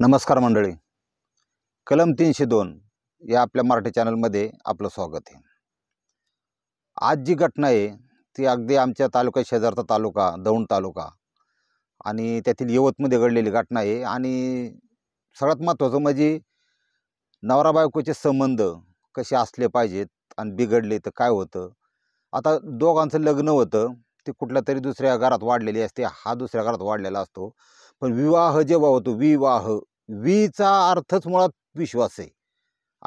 नमस्कार मंडळी कलम तीनशे दोन या आपल्या मराठी चॅनलमध्ये आपलं स्वागत आहे आज जी घटना आहे ती अगदी आमच्या तालुका शेजारचा तालुका दौंड तालुका आणि त्यातील यवतमध्ये घडलेली घटना आहे आणि सगळ्यात महत्त्वाचं म्हणजे नवरा बायकोचे संबंध कसे असले पाहिजेत आणि बिघडले तर काय होतं आता दोघांचं लग्न होतं ते कुठल्या तरी दुसऱ्या घरात वाढलेली असते हा दुसऱ्या घरात वाढलेला असतो पण विवाह जेव्हा होतो विवाह वीचा अर्थच मुळात विश्वास आहे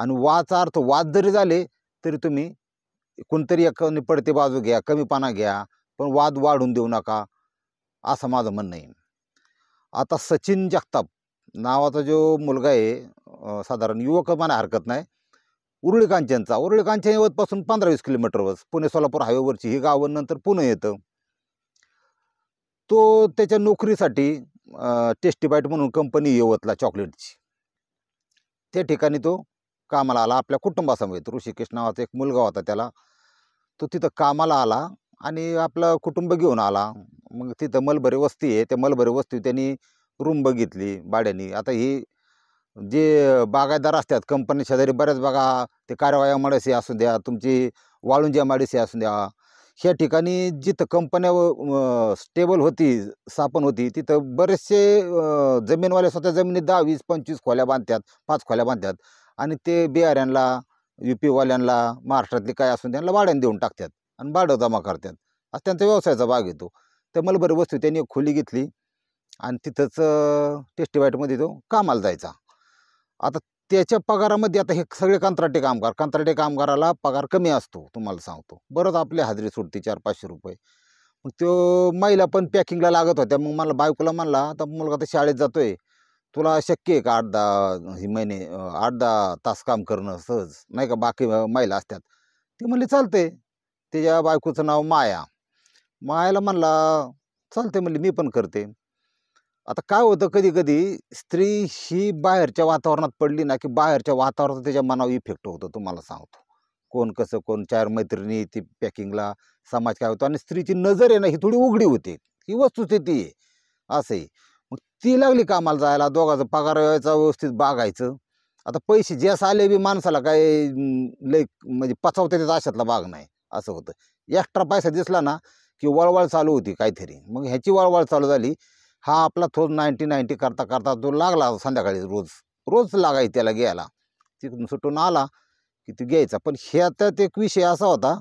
आणि वाचा अर्थ वाद जरी झाले तरी तुम्ही कोणतरी एक पडते बाजू घ्या कमीपणा घ्या पण वाद वाढून देऊ नका असं माझं म्हणणं आहे आता सचिन जगताप नावाचा जो मुलगा आहे साधारण युवक मला हरकत नाही उरळी कांचनचा उरळी कांचन यवतपासून पंधरा वीस किलोमीटरवर पुणे सोलापूर हायवेवरची ही गावं नंतर पुणे येतं तो त्याच्या नोकरीसाठी टेस्टी बाईट म्हणून कंपनी येवतला चॉकलेटची त्या ठिकाणी तो कामाला आला आपल्या कुटुंबासमवेत ऋषिकेश नावाचा एक मुलगा होता त्याला तो तिथं कामाला आला आणि आपलं कुटुंब घेऊन आला मग तिथं मलबरी वस्ती आहे त्या मलबरी वस्ती त्यांनी रूम बघितली भाड्याने आता ही जे बागायदार असतात कंपनी शेजारी बऱ्याच बागा ते कारवाया मडसी असू द्या तुमची वाळुंज्या माडसी असू द्या ह्या ठिकाणी जिथं कंपन्या स्टेबल होती स्थापन होती तिथं बरेचसे जमीनवाले स्वतः जमिनी दहा वीस पंचवीस खोल्या बांधतात पाच खोल्या बांधतात आणि ते बिहाऱ्यांना यू पीवाल्यांना महाराष्ट्रातले काय असून त्यांना भाड्याने देऊन टाकतात आणि भाडं जमा करतात असं त्यांचा व्यवसायाचा भाग येतो तर मला बरं वस्तू त्यांनी एक खोली घेतली आणि तिथंच टेस्टी वाईटमध्ये तो कामाला जायचा आता त्याच्या पगारामध्ये आता हे सगळे कंत्राटे कामगार कंत्राटे कामगाराला पगार कमी असतो तुम्हाला सांगतो बरंच आपली हाजरी सुटते चार पाचशे रुपये मग तो महिला पण पॅकिंगला लागत होत्या मग मला बायकोला म्हणला आता मुलगा तर शाळेत जातो आहे तुला शक्य आहे का आठ दहा हे महिने आठ दहा तास काम करणं सहज नाही का बाकी महिला असतात ती म्हणले चालते त्याच्या बायकोचं नाव माया मायाला म्हणला चालते म्हणले मी पण करते आता काय होतं कधी कधी स्त्री ही बाहेरच्या वातावरणात पडली ना की बाहेरच्या वातावरणात त्याच्या मनावर इफेक्ट होतो तुम्हाला सांगतो कोण कसं कोण चार मैत्रिणी ती पॅकिंगला समाज काय होतो आणि स्त्रीची नजर आहे ना ही थोडी उघडी होते ही वस्तुस्थिती आहे असंही मग ती लागली कामाला जायला दोघाचं पगार व्हायचा व्यवस्थित बागायचं आता पैसे जे असं आले बी माणसाला काय लय म्हणजे पचवता त्याचा अशातला भाग नाही असं होतं एक्स्ट्रा पैसा दिसला ना की वळवळ चालू होती काहीतरी मग ह्याची वळवळ चालू झाली हा आपला थोड नाईन्टी नाईन्टी करता करता तो लागला संध्याकाळी रोज रोज लागायची त्याला घ्यायला तिकडून सुटून आला की तो घ्यायचा पण त्यात एक विषय असा होता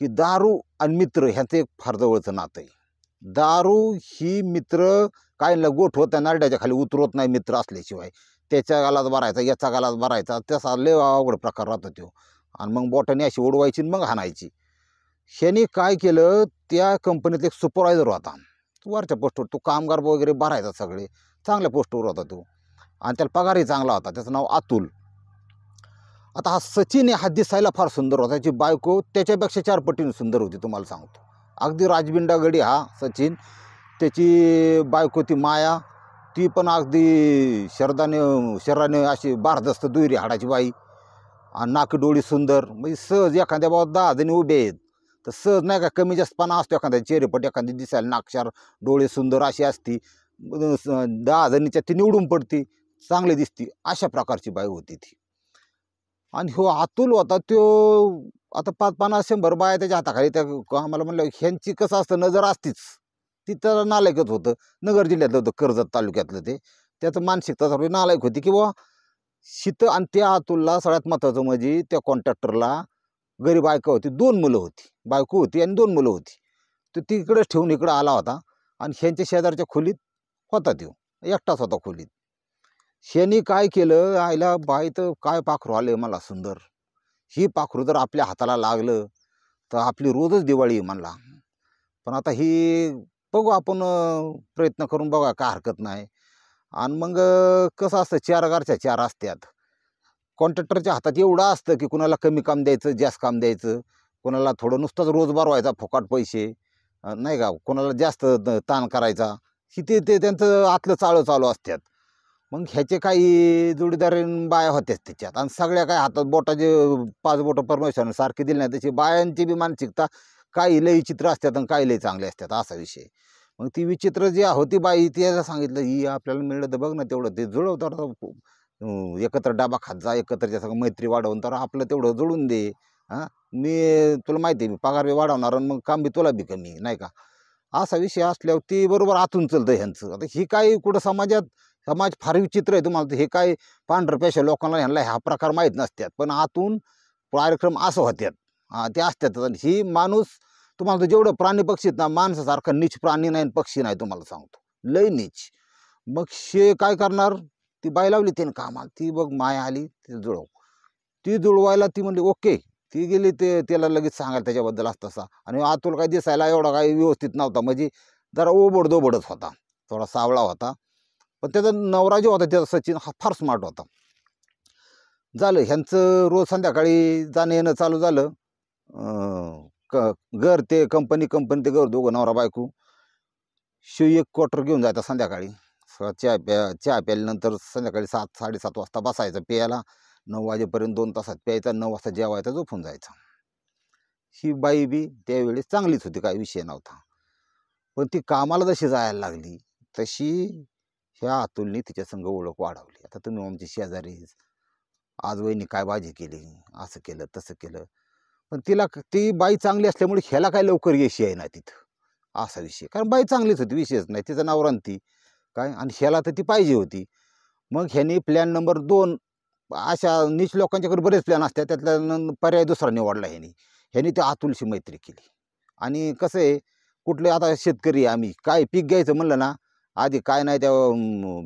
की दारू आणि मित्र ह्याचं एक फार जवळचं नातं आहे दारू ही मित्र ना गोठ होत्या नारड्याच्या खाली उतरवत नाही मित्र असल्याशिवाय त्याच्या गालात भरायचा याचा गालात भरायचा त्याचा लय अवघड प्रकार राहतो तो आणि मग बोटाने अशी ओढवायची मग हाणायची ह्याने काय केलं त्या कंपनीत एक सुपरवायझर होता वरच्या पोस्टवर तो कामगार वगैरे भरायचा सगळे चांगल्या पोस्टवर होता तो आणि त्याला पगारही चांगला होता त्याचं नाव अतुल आता हा सचिन हा दिसायला फार सुंदर होता त्याची बायको त्याच्यापेक्षा चार पटीने सुंदर होती तुम्हाला सांगतो अगदी राजबिंडा गडी हा सचिन त्याची बायको ती माया ती पण अगदी शरदाने शरीराने अशी बारदस्त दुयरी हाडाची बाई आणि नाकडोळी डोळी सुंदर म्हणजे सहज एखाद्या बाबा दहा जणी उभे आहेत तर सहज नाही का कमी जास्त पणा असतो एखाद्या चेहरेपट एखादी दिसायला नाक्षार डोळे सुंदर अशी असती दहा जणीच्या ती निवडून पडती चांगली दिसती अशा प्रकारची बाई होती ती आणि हो अतुल होता तो आता पाच पन्नास शंभर बाया त्याच्या हाताखाली त्या आम्हाला म्हणलं ह्यांची कसं असतं नजर असतीच ती तर नालायकच होतं नगर जिल्ह्यातलं होतं कर्जत तालुक्यातलं ते त्याचं मानसिकता सर्व नालायक होती की बुवा आणि त्या अतुलला सगळ्यात महत्त्वाचं म्हणजे त्या कॉन्ट्रॅक्टरला गरीब बायका होती दोन मुलं होती बायको होती आणि दोन मुलं होती तो तिकडंच ठेवून इकडं आला होता आणि ह्यांच्या शेजारच्या खोलीत होता तो एकटाच होता खोलीत शेनी काय केलं आईला बाई तर काय पाखरू आलं मला सुंदर ही पाखरू जर आपल्या हाताला लागलं तर आपली रोजच दिवाळी म्हणला पण आता ही बघू आपण प्रयत्न करून बघा काय हरकत नाही आणि मग कसं असतं चार गारच्या चार असत्यात कॉन्ट्रॅक्टरच्या हातात एवढं असतं की कुणाला कमी काम द्यायचं जास्त काम द्यायचं कोणाला थोडं नुसतंच रोज व्हायचा फोकाट पैसे नाही का कोणाला जास्त ताण करायचा ही ते ते त्यांचं आतलं चाळं चालू असतात मग ह्याचे काही जोडीदार बाया होत्याच त्याच्यात आणि सगळ्या काय हातात बोटाचे पाच बोटं परमेश्वरानं सारखी दिले नाही त्याची बायांची बी मानसिकता काही लई चित्र असतात आणि काही लई चांगले असतात असा विषय मग ती विचित्र जी होती बाई ती सांगितलं ही आपल्याला मिळलं तर बघ ना तेवढं ते जुळवतात एकत्र डाबा खात जा एकत्र सगळं मैत्री वाढवून तर आपलं तेवढं जोडून दे हां मी तुला माहिती आहे मी पगार बी वाढवणार आणि मग काम बी तुला बी कमी नाही का असा विषय असल्यावर ते बरोबर आतून चलतं ह्यांचं आता ही काय कुठं समाजात समाज फार विचित्र आहे तुम्हाला हे काय पांढरपेशा लोकांना ह्यांना हा प्रकार माहीत नसतात पण आतून कार्यक्रम असं होत्यात हां ते असतात आणि ही माणूस तुम्हाला जेवढं प्राणी पक्षी ना माणसासारखं नीच प्राणी नाही पक्षी नाही तुम्हाला सांगतो लय नीच मग काय करणार ती बाई लावली त्याने कामाला ती बघ माय आली ती जुळव ती जुळवायला ती म्हणली ओके ती गेली ते त्याला लगेच सांगायला त्याच्याबद्दल असत असा आणि आतुल काय दिसायला एवढा काही व्यवस्थित नव्हता म्हणजे जरा ओबडदोबडच होता थोडा सावळा होता पण त्याचा नवरा जो होता त्याचा सचिन हा फार स्मार्ट होता झालं ह्यांचं रोज संध्याकाळी जाणं येणं चालू झालं क घर ते कंपनी कंपनी ते घर दोघं नवरा बायको शिव एक क्वार्टर घेऊन जायचा संध्याकाळी चहा प्या चहा प्यायल्यानंतर संध्याकाळी सात साडेसात वाजता बसायचं प्यायला नऊ वाजेपर्यंत दोन तासात प्यायचा नऊ वाजता जेवायचा झोपून जायचा ही बाई बी त्यावेळेस चांगलीच होती काय विषय नव्हता पण ती कामाला जशी जायला लागली तशी ह्या अतुलनी तिच्या संघ ओळख वाढवली आता तुम्ही आमची शेजारी आज वहिनी काय बाजी केली असं केलं तसं केलं पण तिला ती बाई चांगली असल्यामुळे ह्याला काय लवकर यशी आहे ना तिथं असा विषय कारण बाई चांगलीच होती विषयच नाही तिचं नावरांती काय आणि शेला तर ती पाहिजे होती मग ह्यांनी प्लॅन नंबर दोन अशा नीच लोकांच्याकडे बरेच प्लॅन असतात त्यातला पर्याय दुसरा निवडला ह्यांनी ह्यांनी ते अतुलशी मैत्री केली आणि कसं आहे कुठले आता शेतकरी आम्ही काय पीक घ्यायचं म्हणलं ना आधी काय नाही त्या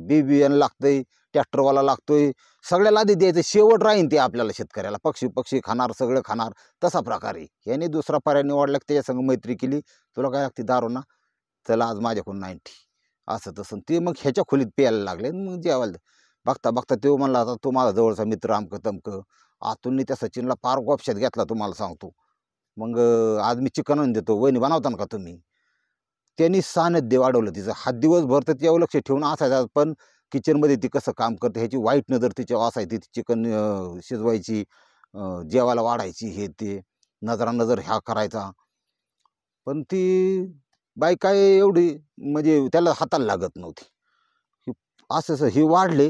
बी बियाणं आहे ट्रॅक्टरवाला लागतोय सगळ्याला आधी द्यायचं शेवट राहीन ते आपल्याला शेतकऱ्याला पक्षी पक्षी खाणार सगळं खाणार तसा प्रकार आहे ह्याने दुसरा पर्याय निवडला त्याच्यासंग मैत्री केली तुला काय लागते दारू ना चला आज माझ्याकडून नाईन्टी असं तसं ते मग ह्याच्या खोलीत प्यायला लागले मग जेवायला बघता बघता तो म्हणला आता तो माझा जवळचा मित्र आमक तमकं आतूननी त्या सचिनला फार गोपशात घेतला तुम्हाला सांगतो मग आज मी चिकन आणून देतो वहिनी बनवता का तुम्ही त्यांनी सान्निध्य वाढवलं तिचं हात दिवसभर तर ते लक्ष ठेवून असायचं पण किचनमध्ये ती कसं काम करते ह्याची वाईट नजर तिच्या असायची ती चिकन शिजवायची जेवायला वाढायची हे ते नजरा नजर ह्या करायचा पण ती बाई काय एवढी म्हणजे त्याला हाताला लागत नव्हती असं हे वाढले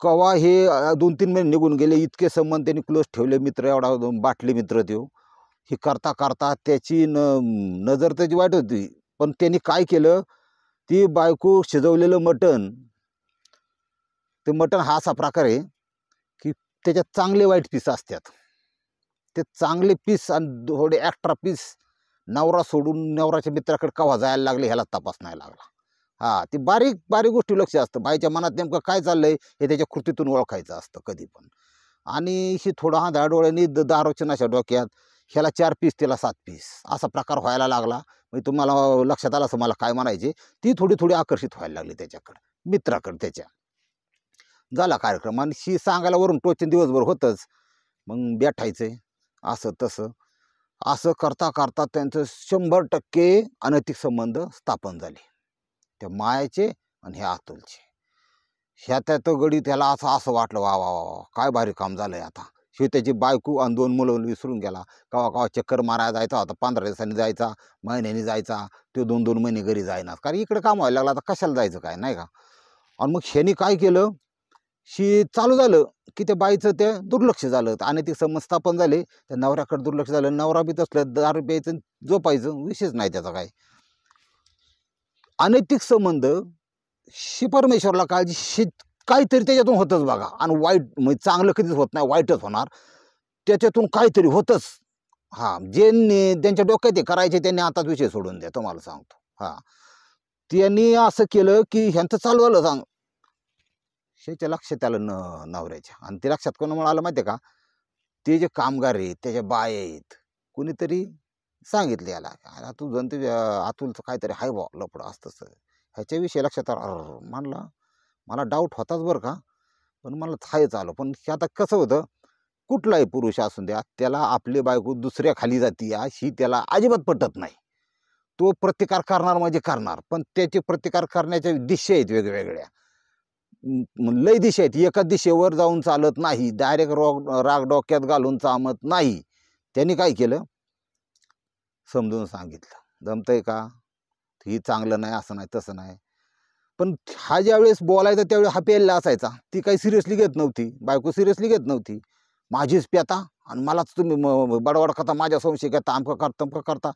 कवा हे दोन तीन महिने निघून गेले इतके संबंध त्यांनी क्लोज ठेवले मित्र एवढा बाटले मित्र देऊ हे करता करता त्याची न नजर त्याची वाईट होती पण त्यांनी काय केलं ती बायको शिजवलेलं मटण ते मटण हा असा प्रकार आहे की त्याच्यात चांगले वाईट पीस असतात ते चांगले पीस आणि थोडे ॲक्स्ट्रा पीस नवरा सोडून नवराच्या मित्राकडे कवा जायला लागले ह्याला तपास नाही लागला हां ती बारीक बारीक गोष्टी लक्ष असतं बाईच्या मनात नेमकं काय चाललं आहे हे त्याच्या कृतीतून ओळखायचं असतं कधी पण आणि ही थोडं हा दहा द दहा डोक्यात ह्याला चार पीस त्याला सात पीस असा प्रकार व्हायला लागला म्हणजे तुम्हाला लक्षात आलं असं मला काय म्हणायचे ती थोडी थोडी आकर्षित व्हायला लागली त्याच्याकडं मित्राकडं त्याच्या झाला कार्यक्रम आणि शी सांगायला वरून टोचन दिवसभर होतंच मग बेठायचं असं तसं असं करता करता त्यांचं शंभर टक्के अनैतिक संबंध स्थापन झाले त्या मायाचे आणि हे अतुलचे ह्या त्या गडी त्याला असं असं वाटलं वा वा वा काय भारी काम झालं आहे आता शिव त्याची बायको आणि दोन मुलं विसरून गेला कवा कवा चक्कर मारायला जायचा आता पंधरा दिवसांनी जायचा महिन्याने जायचा तो दोन दोन महिने घरी जायना कारण इकडे काम व्हायला लागलं आता कशाला जायचं काय नाही का आणि मग शेनी काय केलं शी चालू झालं की त्या बाईचं ते दुर्लक्ष झालं आणि संबंध स्थापन झाले त्या नवऱ्याकडे दुर्लक्ष झालं नवरा बी तसलं दारू प्यायचं जोपायचं विशेष नाही त्याचा काय अनैतिक संबंध शी परमेश्वरला काळजी शी काहीतरी त्याच्यातून होतच बघा आणि वाईट म्हणजे चांगलं कधीच होत नाही वाईटच होणार त्याच्यातून काहीतरी होतच हां ज्यांनी त्यांच्या डोक्यात ते करायचे त्यांनी आताच विषय सोडून द्या तुम्हाला सांगतो हां त्यांनी असं केलं की ह्यांचं चालू झालं सांग शेच्या लक्षात आलं न नवऱ्याच्या आणि ते लक्षात कोणामुळे आलं माहिती का ते जे कामगार आहेत त्याच्या बाय आहेत कुणीतरी सांगितले याला तू जण ते अतुलचं काहीतरी हाय बा लपडं असतंच ह्याच्याविषयी लक्षात आलं म्हणला मला डाऊट होताच बरं का पण मला थायच आलं पण आता कसं होतं कुठलाही पुरुष असून द्या त्याला आपली बायको दुसऱ्या खाली जाती अशी त्याला अजिबात पटत नाही तो प्रतिकार करणार म्हणजे करणार पण त्याचे प्रतिकार करण्याच्या दिशा आहेत वेगवेगळ्या लय दिशा आहेत एका दिशेवर जाऊन चालत नाही डायरेक्ट रॉग राग डोक्यात घालून चामत नाही त्यांनी काय केलं समजून सांगितलं आहे का ही चांगलं नाही असं नाही तसं नाही पण हा ज्यावेळेस बोलायचा त्यावेळेस हा प्यायला असायचा ती काही सिरियसली घेत नव्हती बायको सिरियसली घेत नव्हती माझीच प्याता आणि मलाच तुम्ही बडबड करता माझ्या संशय करता आमका करता करता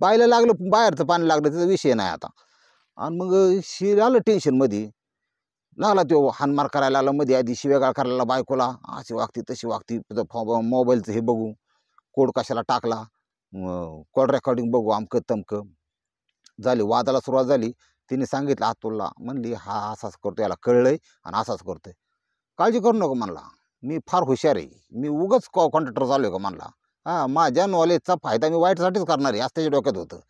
बायला लागलं बाहेरचं पाणी लागलं त्याचा विषय नाही आता आणि मग शिर आलं टेन्शनमध्ये लागला तो हानमार करायला आला मध्ये आधी शिवेगाळ करायला बायकोला अशी वागती तशी वागती मोबाईलचं हे बघू कोड कशाला टाकला कॉल रेकॉर्डिंग बघू आमकं तमकं झाली वादाला सुरुवात झाली तिने सांगितलं अतुलला म्हणली हा असाच करतो याला कळलं आणि असाच करतोय काळजी करू नको म्हणला मी फार हुशार आहे मी उगच कॉ कॉन्ट्रॅक्टर चालू आहे का म्हणला हां माझ्या नॉलेजचा फायदा मी वाईटसाठीच करणार आहे असं त्याच्या डोक्यात होतं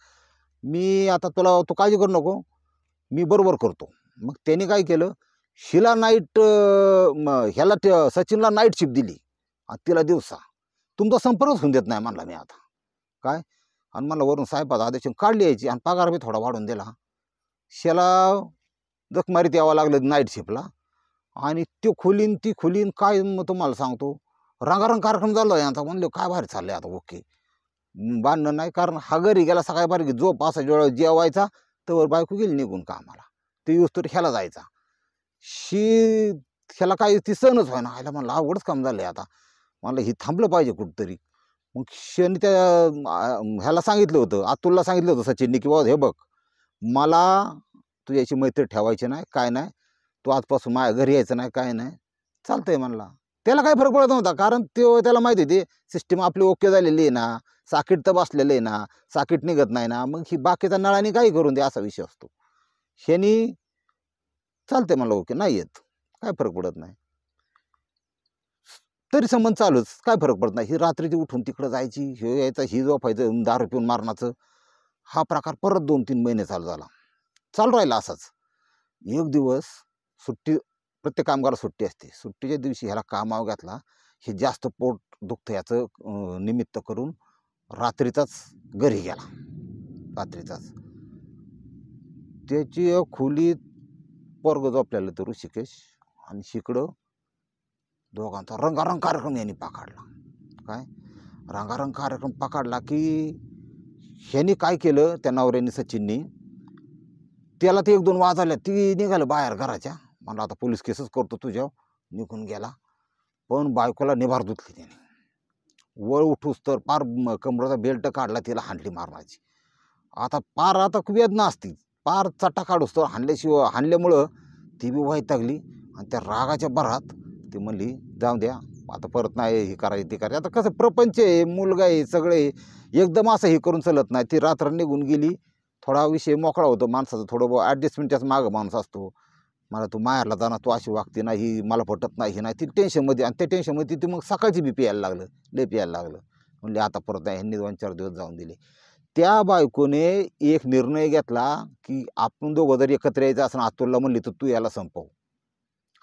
मी आता तुला तू काळजी करू नको मी बरोबर करतो मग त्याने काय केलं शिला नाईट ह्याला सचिनला नाईट शिफ्ट दिली तिला दिवसा तुमचा संपर्कच होऊन देत नाही म्हणला मी आता काय आणि मला वरून साहेबाचा आदेश काढली यायची आणि पगार बी थोडा वाढून दिला शेला जखमारीत यावं लागलं नाईट शिफ्टला आणि ते खोलीन ती खोलीन काय मग तुम्हाला सांगतो रंगारंग कार्यक्रम झाला यांचा म्हणलं काय भारी चाललं आता ओके बांधणं नाही कारण हा घरी गेला सकाळी बारीक झोप असा जेव्हा जेवायचा तेव्हा बायको गेली निघून कामाला ते यूज तर ह्याला जायचा शी ह्याला काही ती सहनच व्हायना ह्याला म्हणलं आवडच काम झालं आहे आता मला हे थांबलं पाहिजे कुठंतरी मग शनी त्या ह्याला सांगितलं होतं अतुलला सांगितलं होतं सचिननी की बाबा हे बघ मला तुझ्याची मैत्री ठेवायची नाही काय नाही तू आजपासून माझ्या घरी यायचं नाही काय नाही चालतं आहे म्हणला त्याला काय फरक पडत नव्हता कारण ते त्याला माहिती होती सिस्टीम आपली ओके झालेली आहे ना साकीट तर बसलेलं आहे ना साकीट निघत नाही ना मग ही बाकीच्या नळाने काही करून द्या असा विषय असतो ह्यानी चालते मला ओके नाही येत काय फरक पडत नाही तरी संबंध चालूच काय फरक पडत नाही ही रात्रीची उठून तिकडं जायची हे यायचं ही फायचं दारू पिऊन मारण्याचं हा प्रकार परत दोन तीन महिने चालू झाला चालू राहिला असाच एक दिवस सुट्टी प्रत्येक कामगाराला सुट्टी असते सुट्टीच्या दिवशी ह्याला कामाव घातला हे जास्त पोट दुखतं याचं निमित्त करून रात्रीचाच घरी गेला रात्रीचाच त्याची खोलीत पोरग झोपलेलं तरु ऋषिकेश आणि शिकडं दोघांचा रंगारंग कार्यक्रम यांनी पकडला काय रंगारंग कार्यक्रम पकडला की ह्यांनी काय केलं त्या नवऱ्याने सचिननी त्याला ते एक दोन आल्या ती निघालं बाहेर घराच्या म्हणलं आता पोलीस केसच करतो तुझ्या निघून गेला पण बायकोला निभार धुतली त्याने वळ उठूस तर पार कमराचा बेल्ट काढला तिला हांडली मारण्याची आता पार आता वेदना असती पार काढूस तो हाणल्याशिवाय हाणल्यामुळं ती बी लागली आणि त्या रागाच्या बरात ती म्हणली जाऊ द्या आता परत नाही हे करायचं ते करायचं आता कसं प्रपंच आहे मुलगा आहे सगळे एकदम असं हे करून चालत नाही ती रात्र निघून गेली थोडा विषय मोकळा होतो माणसाचा थोडं ॲडजस्टमेंटच्याच मागं माणूस असतो मला तू माहेरला जाणार तू अशी वागते नाही मला पटत नाही हे नाही ती टेन्शनमध्ये आणि त्या टेन्शनमध्ये ती मग सकाळची बी पियायला लागलं लय प्यायला लागलं म्हणले आता परत नाही ह्यांनी दोन चार दिवस जाऊन दिले त्या बायकोने एक निर्णय घेतला की आपण दोघं जर एकत्र यायचं असं अतुलला म्हणले तर तू याला संपव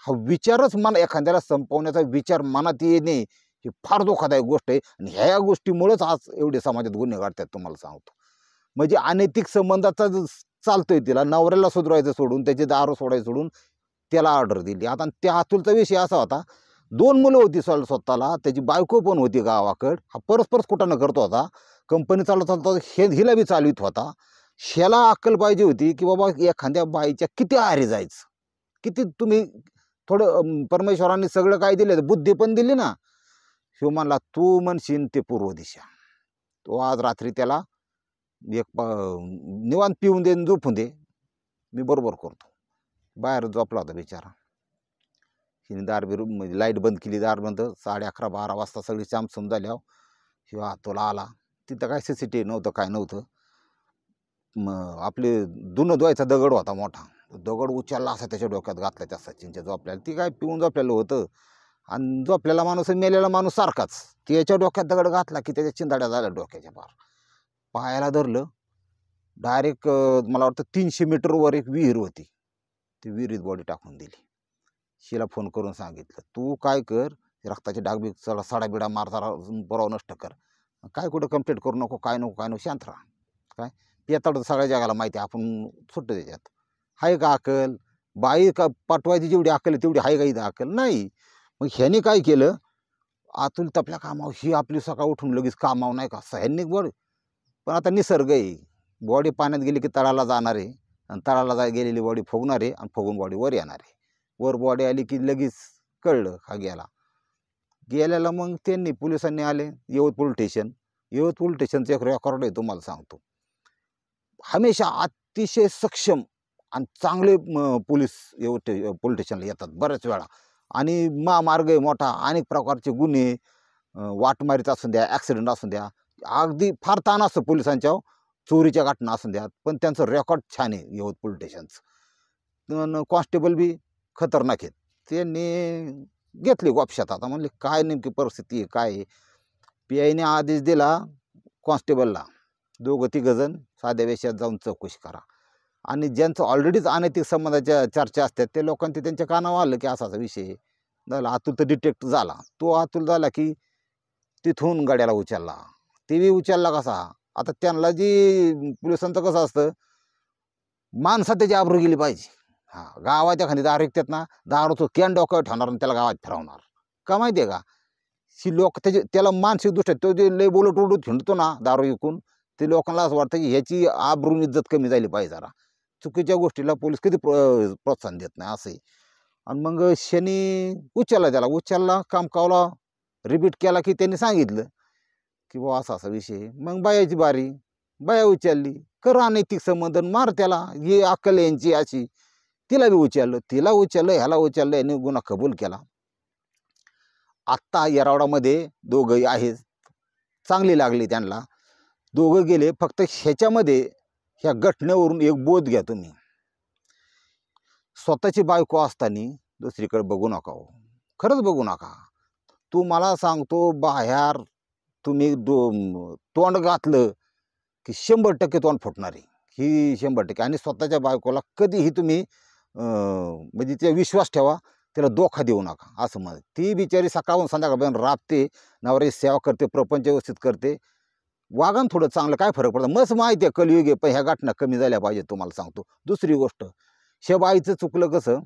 हा विचारच मना एखाद्याला संपवण्याचा विचार मनात येणे ही फार धोकादायक गोष्ट आहे आणि ह्या गोष्टीमुळेच आज एवढे समाजात गुन्हे घडतात तुम्हाला सांगतो म्हणजे अनैतिक संबंधाचा चालतोय तिला नवऱ्याला सुधरवायचं सोडून त्याचे दारू सोडायचं सोडून त्याला ऑर्डर दिली आता त्या अतुलचा विषय असा होता दोन मुलं होती स्वतःला त्याची बायको पण होती गावाकड हा परस्परच कुठं न करत होता कंपनी चालवत होता हे हिला बी चालवित होता शेला अक्कल पाहिजे होती की बाबा एखाद्या बाईच्या किती आरे जायचं किती तुम्ही थोडं परमेश्वरांनी सगळं काय दिलं बुद्धी पण दिली ना शिव तू म्हणशीन ते पूर्व दिशा तो आज रात्री त्याला एक निवांत पिऊन दे झोपून दे मी बरोबर करतो बाहेर झोपला होता बिचारा हिने दार बिरू म्हणजे लाईट बंद केली दार बंद साडे अकरा बारा वाजता सगळी शाम समजाल्यावर शिवा तुला आला तिथं काय सी सी टी नव्हतं काय नव्हतं मग आपले दुनं धुवायचा दगड होता मोठा दगड उचलला असा त्याच्या डोक्यात घातला त्या सचिनच्या जो आपल्याला ती काय पिऊन जो आपल्याला होतं आणि जो आपल्याला माणूस मेलेला माणूस सारखाच ती याच्या डोक्यात दगड घातला की त्याच्या चिंदाड्या झाल्या डोक्याच्या पार पायाला धरलं डायरेक्ट मला वाटतं तीनशे मीटरवर एक विहीर होती ती विहिरीत बॉडी टाकून दिली शिला फोन करून सांगितलं तू काय कर रक्ताचे डागबीक चला साडाबिडा मारता जरा नष्ट कर काय कुठं कम्प्लीट करू नको काय नको काय नको शांत राहा काय पेताड सगळ्या जगाला माहिती आहे आपण सुट्ट त्याच्यात आहे का अकल बाई का पाठवायची जेवढी अकल तेवढी आहे का इथं अकल नाही मग ह्याने काय केलं आतुल तपल्या कामावर ही आपली सकाळ उठून लगेच कामावर नाही का ह्यांनी बॉड पण आता निसर्ग आहे बॉडी पाण्यात गेली की तळाला जाणार आहे आणि तळाला जा गेलेली बॉडी फोगणार आहे आणि फोगून बॉडी वर येणार आहे वर बॉडी आली की लगेच कळलं हा गेला गेल्याला मग त्यांनी पोलिसांनी आले यवतपूर स्टेशन यवतपूर स्टेशनचं एक रेकॉर्ड आहे तुम्हाला सांगतो हमेशा अतिशय सक्षम आणि चांगले पोलीस यवत पोलीस स्टेशनला येतात बऱ्याच वेळा आणि महामार्ग आहे मोठा अनेक प्रकारचे गुन्हे वाटमारीत असून द्या ॲक्सिडेंट असून द्या अगदी फार ताण असतो पोलिसांच्या चोरीच्या घटना असून द्या पण त्यांचं रेकॉर्ड छान आहे यवत पोलीस स्टेशनचं कॉन्स्टेबल बी खतरनाक आहेत त्यांनी घेतली गोपशात आता म्हणले काय नेमकी परिस्थिती आहे काय आहे पी आयने आदेश दिला कॉन्स्टेबलला दोघं ती साध्या वेशात जाऊन चौकशी करा आणि ज्यांचं ऑलरेडीच अनैतिक संबंधाच्या चर्चा असतात ते लोकांनी त्यांच्या कानावर आलं की असाचा विषय झाला अतुल तर डिटेक्ट झाला तो अतुल झाला की तिथून गाड्याला उचलला ते वी उचलला कसा आता त्यांना जी पोलिसांचं कसं असतं माणसात त्याची आबरू गेली पाहिजे हा गावाच्या खाली दारू विकतात ना दारूचं कॅन डोक्यावर ठेवणार आणि त्याला गावात फिरवणार का माहिती आहे का शी लोक त्याचे त्याला मानसिक दृष्ट्या तो जे लय बोलत उलट हिंडतो ना दारू विकून ते लोकांना असं वाटतं की ह्याची आबरून इज्जत कमी झाली पाहिजे जरा चुकीच्या गोष्टीला पोलीस कधी प्रोत्साहन देत नाही असं आणि मग शनी उचलला त्याला उचलला कामकावला रिपीट केला की त्यांनी सांगितलं की बा असा असा विषय मग बायाची बारी बाया उचलली कर अनैतिक संबंधन मार त्याला हे अक्कल यांची अशी तिला बी उचललं तिला उचललं ह्याला उचललं यांनी गुन्हा कबूल केला आत्ता येरावडामध्ये दोघंही आहेत चांगली लागली त्यांना दोघं गेले फक्त ह्याच्यामध्ये ह्या घटनेवरून एक बोध घ्या तुम्ही स्वतःची बायको असताना दुसरीकडे बघू नका हो खरंच बघू नका तू मला सांगतो बाहेर तुम्ही दो तोंड घातलं की शंभर टक्के तोंड फुटणार आहे ही शंभर टक्के आणि स्वतःच्या बायकोला कधीही तुम्ही म्हणजे त्या विश्वास ठेवा त्याला धोका देऊ नका असं म्हणत ती बिचारी सकाळून संध्याकाळपर्यंत राबते नवऱ्याची सेवा करते प्रपंच व्यवस्थित करते वागण थोडं चांगलं काय फरक पडतं मस्त माहिती आहे कलयुगे आहे पण ह्या घटना कमी झाल्या पाहिजे तुम्हाला सांगतो दुसरी गोष्ट शेबाईचं चुकलं कसं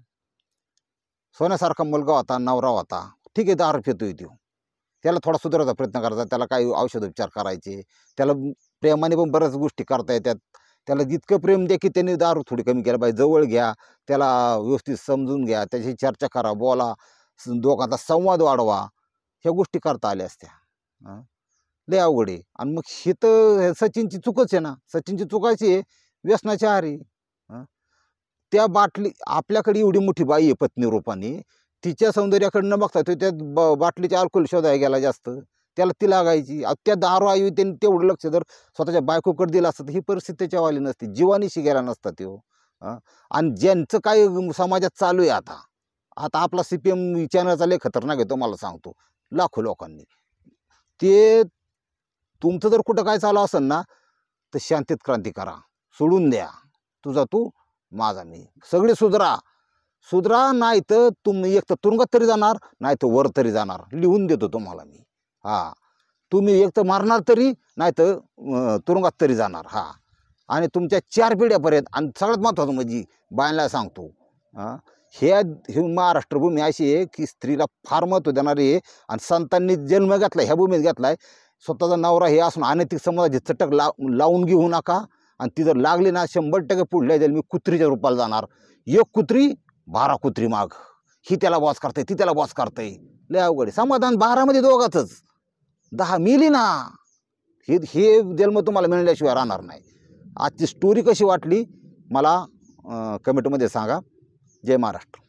सोन्यासारखा मुलगा होता नवरा होता ठीक आहे दार फेतो तो त्याला थोडा सुधारायचा प्रयत्न करायचा त्याला काही औषध उपचार करायचे त्याला प्रेमाने पण बऱ्याच गोष्टी करता येतात त्याला जितकं प्रेम द्या की त्यांनी दारू थोडी कमी केला पाहिजे जवळ घ्या त्याला व्यवस्थित समजून घ्या त्याची चर्चा करा बोला दोघांचा संवाद वाढवा ह्या गोष्टी करता आल्या असत्या लय अवघड आहे आणि मग हे तर सचिनची चुकच आहे ना सचिनची चुकायची आहे व्यसनाची हारी त्या बाटली आपल्याकडे एवढी मोठी बाई आहे पत्नी रूपाने तिच्या सौंदर्याकडे न बघता तो त्या बाटलीच्या अल्कोहोल शोधाय गेला जास्त त्याला ती लागायची त्या दारू आयु त्यांनी तेवढं लक्ष जर स्वतःच्या बायकोकडे दिलं असतं ही परिस्थिती त्याच्यावाली नसती जीवानीशी गेला नसता तो आणि ज्यांचं काय समाजात चालू आहे आता आता आपला सी पी एम चॅनलचा लय खतरनाक येतो मला सांगतो लाखो लोकांनी ते तुमचं जर कुठं काय चालू असेल ना तर शांतीत क्रांती करा सोडून द्या तुझा तू माझा मी सगळे सुधरा सुधरा नाही तर तुम एक तर तुरुंगात तरी जाणार नाही तर वर तरी जाणार लिहून देतो तुम्हाला मी हां तुम्ही एक तर मारणार तरी नाही तर तुरुंगात तरी जाणार हां आणि तुमच्या चार पिढ्यापर्यंत आणि सगळ्यात महत्त्वाचं म्हणजे बायला सांगतो हे ही महाराष्ट्रभूमी अशी आहे की स्त्रीला फार महत्त्व देणारी आहे आणि संतांनी जन्म घेतला ह्या भूमीत घेतला आहे स्वतःचा नवरा हे असून अनैतिक समाजाची चटक लाव लावून घेऊ नका आणि ती जर लागली ना शंभर टक्के पुढल्या जाईल मी कुत्रीच्या रूपाला जाणार एक कुत्री बारा कुत्री माग ही त्याला बॉस करते ती त्याला वास करते लय अवघड समाधान बारामध्ये दोघातच दहा मिली ना हे हे जन्म तुम्हाला मिळण्याशिवाय राहणार नाही आजची स्टोरी कशी वाटली मला कमेंटमध्ये सांगा जय महाराष्ट्र